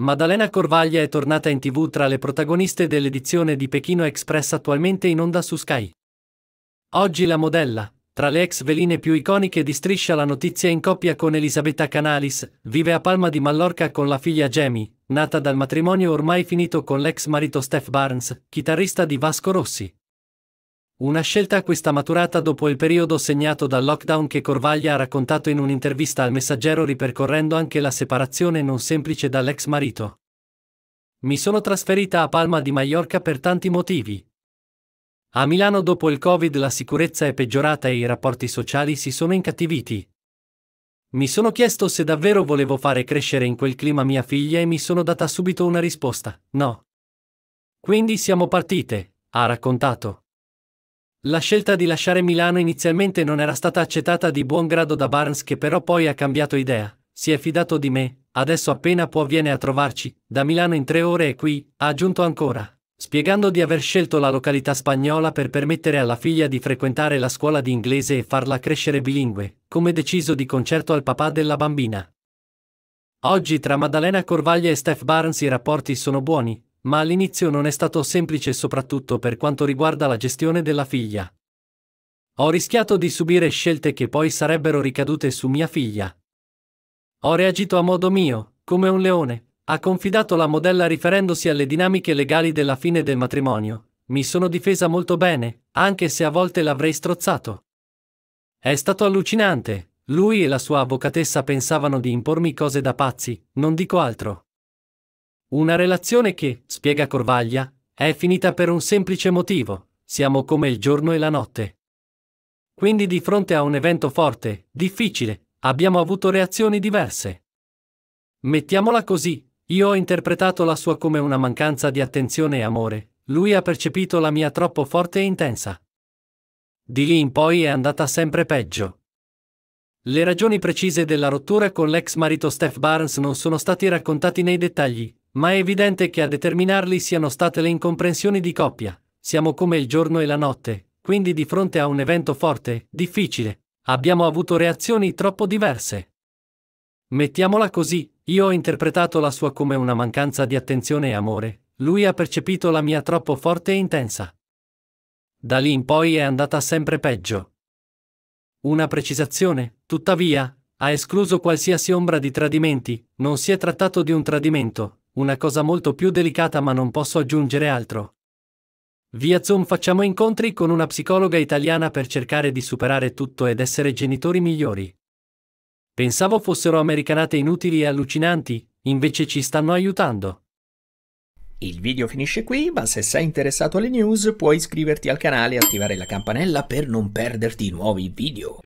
Maddalena Corvaglia è tornata in tv tra le protagoniste dell'edizione di Pechino Express attualmente in onda su Sky. Oggi la modella, tra le ex veline più iconiche di Striscia la notizia in coppia con Elisabetta Canalis, vive a Palma di Mallorca con la figlia Jamie, nata dal matrimonio ormai finito con l'ex marito Steph Barnes, chitarrista di Vasco Rossi. Una scelta questa maturata dopo il periodo segnato dal lockdown che Corvaglia ha raccontato in un'intervista al Messaggero ripercorrendo anche la separazione non semplice dall'ex marito. Mi sono trasferita a Palma di Mallorca per tanti motivi. A Milano dopo il Covid la sicurezza è peggiorata e i rapporti sociali si sono incattiviti. Mi sono chiesto se davvero volevo fare crescere in quel clima mia figlia e mi sono data subito una risposta, no. Quindi siamo partite, ha raccontato. La scelta di lasciare Milano inizialmente non era stata accettata di buon grado da Barnes che però poi ha cambiato idea, si è fidato di me, adesso appena può viene a trovarci, da Milano in tre ore è qui, ha aggiunto ancora, spiegando di aver scelto la località spagnola per permettere alla figlia di frequentare la scuola di inglese e farla crescere bilingue, come deciso di concerto al papà della bambina. Oggi tra Maddalena Corvaglia e Steph Barnes i rapporti sono buoni, ma all'inizio non è stato semplice soprattutto per quanto riguarda la gestione della figlia. Ho rischiato di subire scelte che poi sarebbero ricadute su mia figlia. Ho reagito a modo mio, come un leone, ha confidato la modella riferendosi alle dinamiche legali della fine del matrimonio. Mi sono difesa molto bene, anche se a volte l'avrei strozzato. È stato allucinante, lui e la sua avvocatessa pensavano di impormi cose da pazzi, non dico altro. Una relazione che, spiega Corvaglia, è finita per un semplice motivo, siamo come il giorno e la notte. Quindi di fronte a un evento forte, difficile, abbiamo avuto reazioni diverse. Mettiamola così, io ho interpretato la sua come una mancanza di attenzione e amore, lui ha percepito la mia troppo forte e intensa. Di lì in poi è andata sempre peggio. Le ragioni precise della rottura con l'ex marito Steph Barnes non sono stati raccontati nei dettagli, ma è evidente che a determinarli siano state le incomprensioni di coppia. Siamo come il giorno e la notte, quindi di fronte a un evento forte, difficile, abbiamo avuto reazioni troppo diverse. Mettiamola così, io ho interpretato la sua come una mancanza di attenzione e amore, lui ha percepito la mia troppo forte e intensa. Da lì in poi è andata sempre peggio. Una precisazione, tuttavia, ha escluso qualsiasi ombra di tradimenti, non si è trattato di un tradimento, una cosa molto più delicata ma non posso aggiungere altro. Via Zoom facciamo incontri con una psicologa italiana per cercare di superare tutto ed essere genitori migliori. Pensavo fossero americanate inutili e allucinanti, invece ci stanno aiutando. Il video finisce qui, ma se sei interessato alle news puoi iscriverti al canale e attivare la campanella per non perderti i nuovi video.